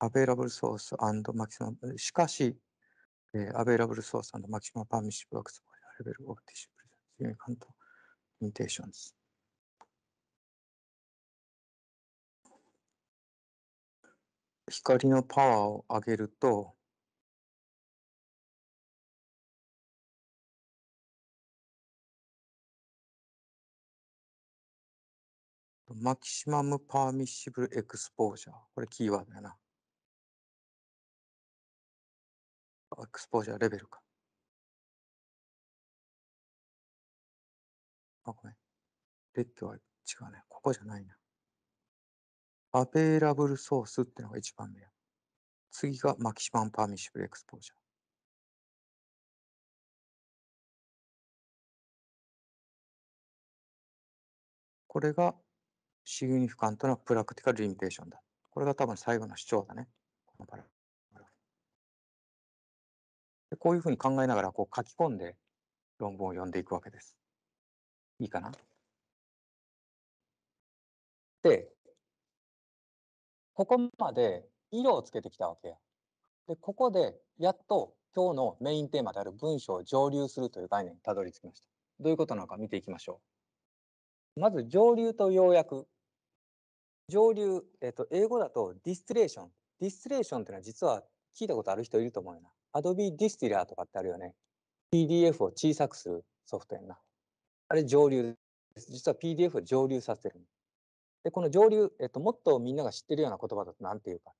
アベラブルソースアンドマキシマム、しかし、えアベイラブルソースアンドマキシマムパーミッシブワクスポイアレベルオプティッシュプレゼンス、ユニカント、ミテーションズ。光のパワーを上げると、マキシマムパーミッシブルエクスポージャー。これキーワードやな。エクスポージャーレベルか。あ、ごめん。列挙は違うね。ここじゃないな。アベイラブルソースってのが一番目や。次がマキシマムパーミッシブルエクスポージャー。これがシグニフィカントなプラクティカルリミテーションだ。これが多分最後の主張だね。このでこういうふうに考えながらこう書き込んで論文を読んでいくわけです。いいかなで、ここまで色をつけてきたわけや。で、ここでやっと今日のメインテーマである文章を上流するという概念にたどり着きました。どういうことなのか見ていきましょう。まず上流と要約。上流、えっと、英語だとディステレーション。ディステレーションっていうのは実は聞いたことある人いると思うよな。Adobe Distiller とかってあるよね。PDF を小さくするソフトやんな。あれ上流です。実は PDF を上流させてる。で、この上流、えっと、もっとみんなが知ってるような言葉だと何て言うか。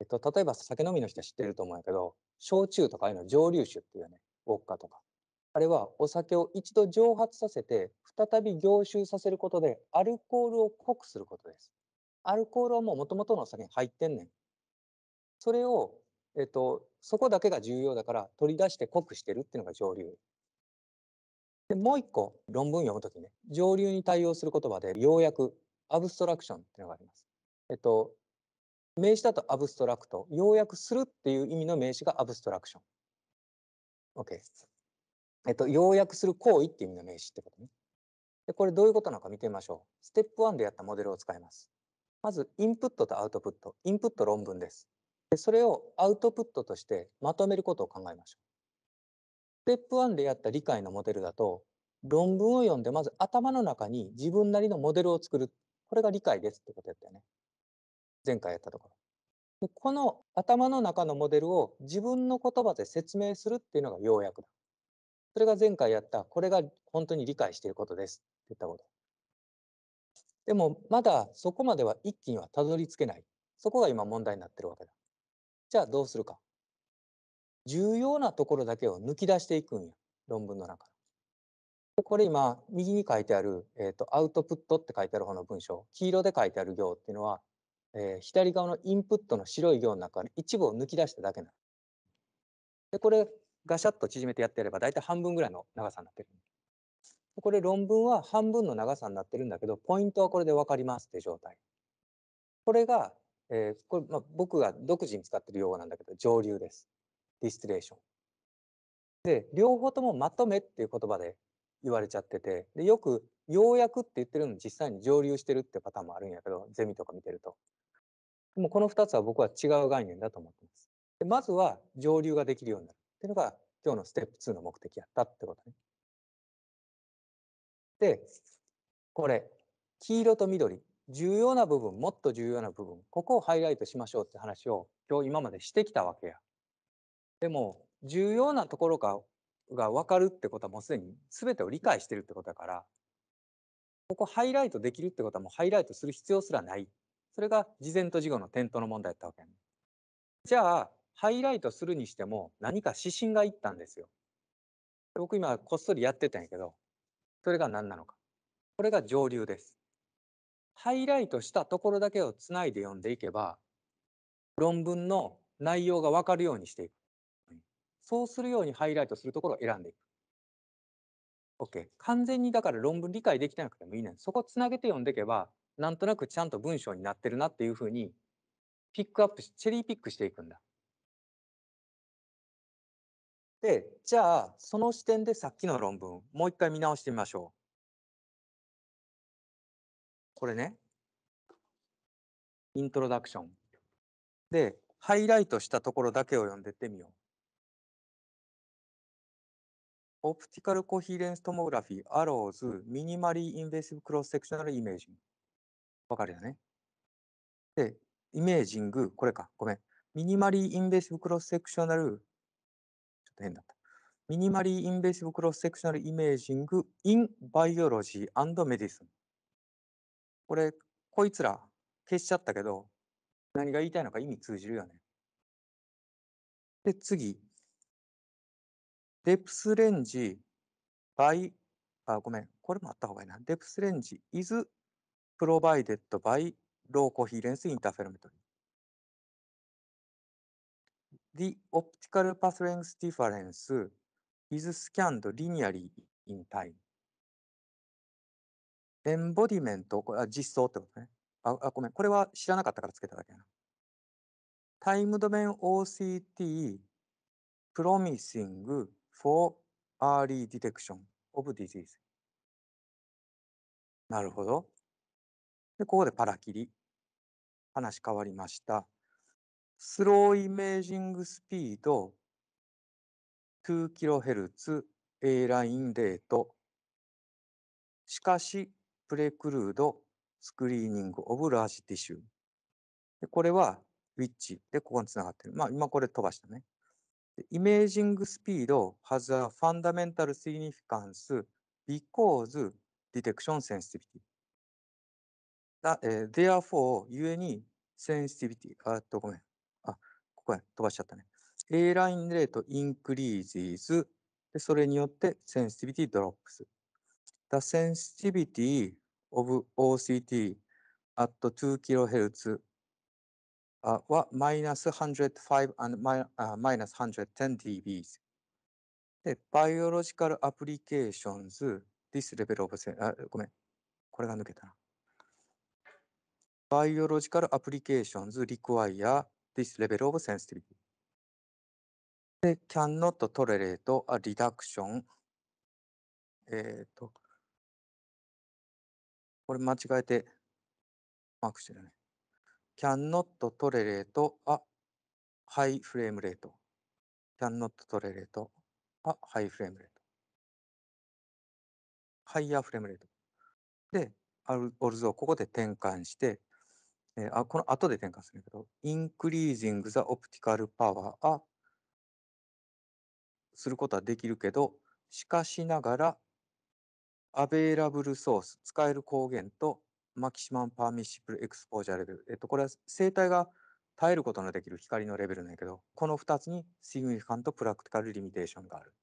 えっと、例えば酒飲みの人は知ってると思うんやけど、焼酎とかああいうの蒸留酒っていうね、ウォッカとか。あれはお酒を一度蒸発させて、再び凝集させることでアルコールを濃くすることです。アルコールはもう元々の酒に入ってんねん。それを、えっと、そこだけが重要だから取り出して濃くしてるっていうのが上流。で、もう一個論文読むときね、上流に対応する言葉で、要約、アブストラクションっていうのがあります。えっと、名詞だとアブストラクト、要約するっていう意味の名詞がアブストラクション。OK。えっと、要約する行為っていう意味の名詞ってことね。で、これどういうことなのか見てみましょう。ステップ1でやったモデルを使います。まずインプットとアウトプット。インプット論文です。でそれをアウトプットとしてまとめることを考えましょう。ステップ1でやった理解のモデルだと、論文を読んでまず頭の中に自分なりのモデルを作る。これが理解ですってことやったよね。前回やったところ。でこの頭の中のモデルを自分の言葉で説明するっていうのが要約だ。それが前回やった、これが本当に理解していることですって言ったこと。でもまだそこまでは一気にはたどり着けない。そこが今問題になってるわけだ。じゃあどうするか。重要なところだけを抜き出していくんや。論文の中で。これ今、右に書いてある、えっ、ー、と、アウトプットって書いてある方の文章、黄色で書いてある行っていうのは、えー、左側のインプットの白い行の中の一部を抜き出しただけなの。で、これ、ガシャッと縮めてやってやれば、大体半分ぐらいの長さになってる。これ論文は半分の長さになってるんだけど、ポイントはこれで分かりますって状態。これが、えー、これまあ、僕が独自に使ってる用語なんだけど、上流です。ディステレーション。で、両方ともまとめっていう言葉で言われちゃってて、でよく、ようやくって言ってるのに実際に上流してるってパターンもあるんやけど、ゼミとか見てると。でもこの2つは僕は違う概念だと思ってます。でまずは上流ができるようになるっていうのが今日のステップ2の目的やったってことね。でこれ黄色と緑重要な部分もっと重要な部分ここをハイライトしましょうって話を今日今までしてきたわけや。でも重要なところかが分かるってことはもうすでに全てを理解してるってことだからここハイライトできるってことはもうハイライトする必要すらないそれが事前と事後の点灯の問題だったわけね、じゃあハイライトするにしても何か指針がいったんですよ。僕今こっそりやってたんやけどそれが何なのか。これが上流です。ハイライトしたところだけをつないで読んでいけば、論文の内容がわかるようにしていく。そうするようにハイライトするところを選んでいく。OK。完全にだから論文理解できてなくてもいいね。そこつなげて読んでいけば、なんとなくちゃんと文章になってるなっていうふうに、ピックアップし、チェリーピックしていくんだ。で、じゃあ、その視点でさっきの論文、もう一回見直してみましょう。これね、イントロダクション。で、ハイライトしたところだけを読んでってみよう。オプティカルコヒーレンストモグラフィー、アローズ、ミニマリーインベーシブクロスセクショナルイメージング。わかるよね。で、イメージング、これか、ごめん。ミニマリーインベーシブクロスセクショナルと変だった。ミニマリー・インベーシブ・クロスセクショナル・イメージング・イン・バイオロジー・メディスン。これ、こいつら消しちゃったけど、何が言いたいのか意味通じるよね。で、次。デプスレンジ、バイ、あ、ごめん、これもあった方がいいな。デプスレンジイズ・プロバイデッド・バイ・ローコヒーレンス・インターフェ n t ト r The optical path length difference is scanned linearly in time. エンボディメント、これは実装ってことね。あ、あごめん。これは知らなかったからつけただけやな。Time domain OCT promising for early detection of disease. なるほど。で、ここでパラ切り。話変わりました。スローイメージングスピード 2kHz A ラインレートしかしプレクルードスクリーニングオブラージティシュでこれはウィッチでここにつながってる。まあ今これ飛ばしたね。イメージングスピード has a fundamental significance because detection sensitivity. だえー、therefore, ゆえにセンシティビティ、あっとごめん、こや、飛ばしちゃったね。A ラインレートインクリージーズ。で、それによってセンシティビティドロップス。The sensitivity of OCT at 2kHz は minus 105 and minus 110 dBs。で、biological applications, this level of, あ、ごめん。これが抜けたな。biological applications require this level of sensitivity. で、can not tolerate a reduction. えっ、ー、と、これ間違えてマークしてるね。can not tolerate a high frame rate. can not tolerate a high frame rate. higher frame rate. で、also ここで転換して、えー、あこの後で転換するんだけど、increasing the optical power することはできるけど、しかしながら、アベイラブルソース、使える光源と、マキシマムパーミッシブルエクスポージャーレベル。えっと、これは生体が耐えることのできる光のレベルなんやけど、この2つにシグニフィカントプラクティカルリミテーションがある。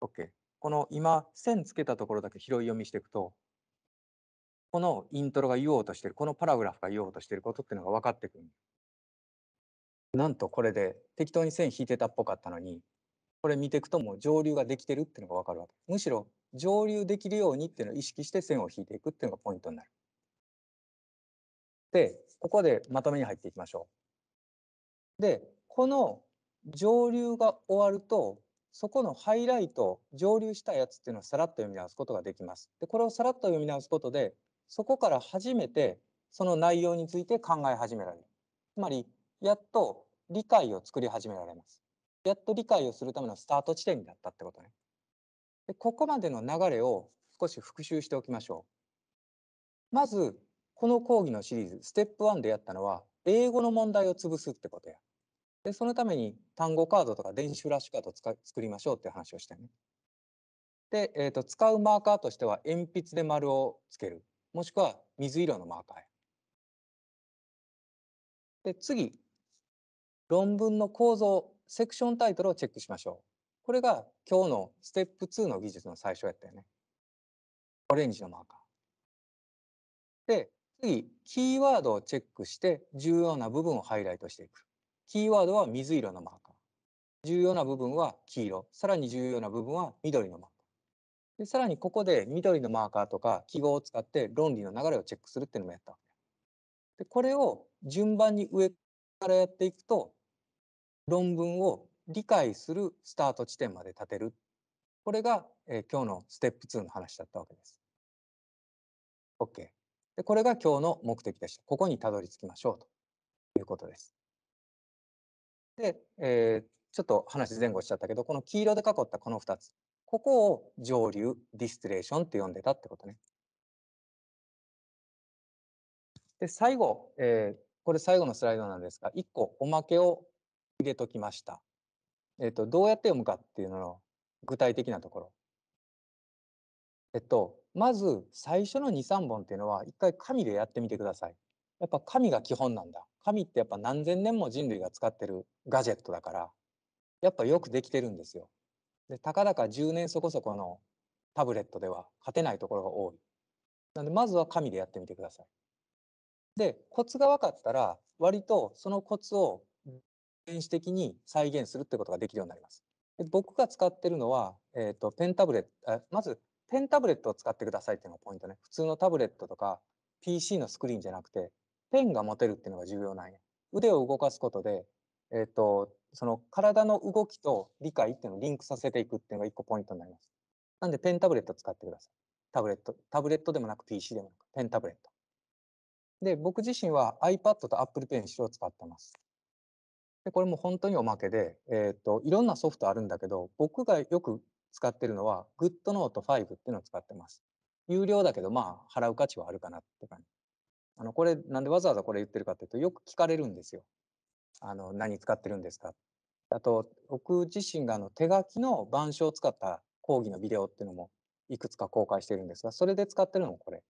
OK。この今、線つけたところだけ拾い読みしていくと、このイントロが言おうとしてるこのパラグラフが言おうとしてることっていうのが分かってくる。なんとこれで適当に線引いてたっぽかったのにこれ見ていくともう上流ができてるっていうのが分かるわけ。むしろ上流できるようにっていうのを意識して線を引いていくっていうのがポイントになる。で、ここでまとめに入っていきましょう。で、この上流が終わると、そこのハイライト、上流したやつっていうのをさらっと読み直すことができます。で、これをさらっと読み直すことで、そこから初めてその内容について考え始められる。つまり、やっと理解を作り始められます。やっと理解をするためのスタート地点になったってことね。でここまでの流れを少し復習しておきましょう。まず、この講義のシリーズ、ステップ1でやったのは、英語の問題を潰すってことや。で、そのために単語カードとか電子フラッシュカードを作りましょうって話をしたね。で、えーと使うマーカーとしては鉛筆で丸をつける。もしくは水色のマーカーで、次、論文の構造、セクションタイトルをチェックしましょう。これが今日のステップ2の技術の最初やったよね。オレンジのマーカー。で、次、キーワードをチェックして重要な部分をハイライトしていく。キーワードは水色のマーカー。重要な部分は黄色。さらに重要な部分は緑のマーカー。でさらにここで緑のマーカーとか記号を使って論理の流れをチェックするっていうのもやったわけ。でこれを順番に上からやっていくと論文を理解するスタート地点まで立てる。これが、えー、今日のステップ2の話だったわけです。OK。でこれが今日の目的でした。ここにたどり着きましょうということです。で、えー、ちょっと話前後しちゃったけど、この黄色で囲ったこの2つ。ここを上流ディストレーションって呼んでたってことね。で、最後、えー、これ最後のスライドなんですが、1個おまけを入れときました。えっ、ー、と、どうやって読むかっていうのの具体的なところ。えっと、まず最初の2、3本っていうのは、一回紙でやってみてください。やっぱ紙が基本なんだ。紙ってやっぱ何千年も人類が使ってるガジェットだから、やっぱよくできてるんですよ。で、たかだか10年そこそこのタブレットでは勝てないところが多い。なので、まずは紙でやってみてください。で、コツが分かったら、割とそのコツを電子的に再現するってことができるようになります。で僕が使ってるのは、えっ、ー、と、ペンタブレット、あまず、ペンタブレットを使ってくださいっていうのがポイントね。普通のタブレットとか PC のスクリーンじゃなくて、ペンが持てるっていうのが重要なんや。腕を動かすことで、えっ、ー、と、その体の動きと理解っていうのをリンクさせていくっていうのが一個ポイントになります。なんでペンタブレット使ってください。タブレット。タブレットでもなく PC でもなく、ペンタブレット。で、僕自身は iPad と Apple Pencil を使ってます。で、これも本当におまけで、えっ、ー、と、いろんなソフトあるんだけど、僕がよく使ってるのは GoodNote 5っていうのを使ってます。有料だけど、まあ、払う価値はあるかなって感じ。あの、これ、なんでわざわざこれ言ってるかっていうと、よく聞かれるんですよ。あの何使ってるんですかあと僕自身があの手書きの板書を使った講義のビデオっていうのもいくつか公開してるんですがそれで使ってるのもこれ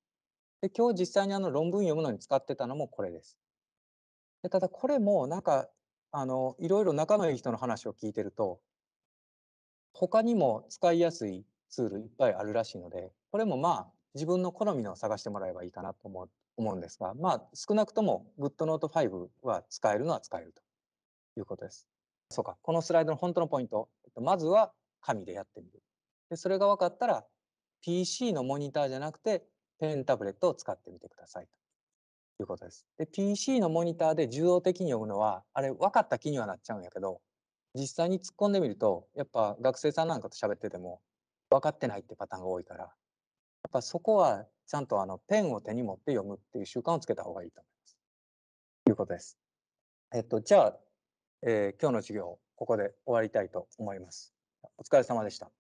で今日実際にあの論文読むのに使ってたのもこれですでただこれもなんかあのいろいろ仲のいい人の話を聞いてると他にも使いやすいツールいっぱいあるらしいのでこれもまあ自分の好みのを探してもらえばいいかなと思っ思うんですが、まあ、少なくとも GoodNote5 は使えるのは使えるということです。そうか、このスライドの本当のポイント。まずは紙でやってみる。でそれが分かったら、PC のモニターじゃなくて、ペンタブレットを使ってみてくださいということです。で、PC のモニターで受動的に読むのは、あれ、分かった気にはなっちゃうんやけど、実際に突っ込んでみると、やっぱ学生さんなんかと喋ってても、分かってないってパターンが多いから、やっぱそこはちゃんとあのペンを手に持って読むっていう習慣をつけた方がいいと思います。ということです。えっと、じゃあ、えー、今日の授業、ここで終わりたいと思います。お疲れ様でした。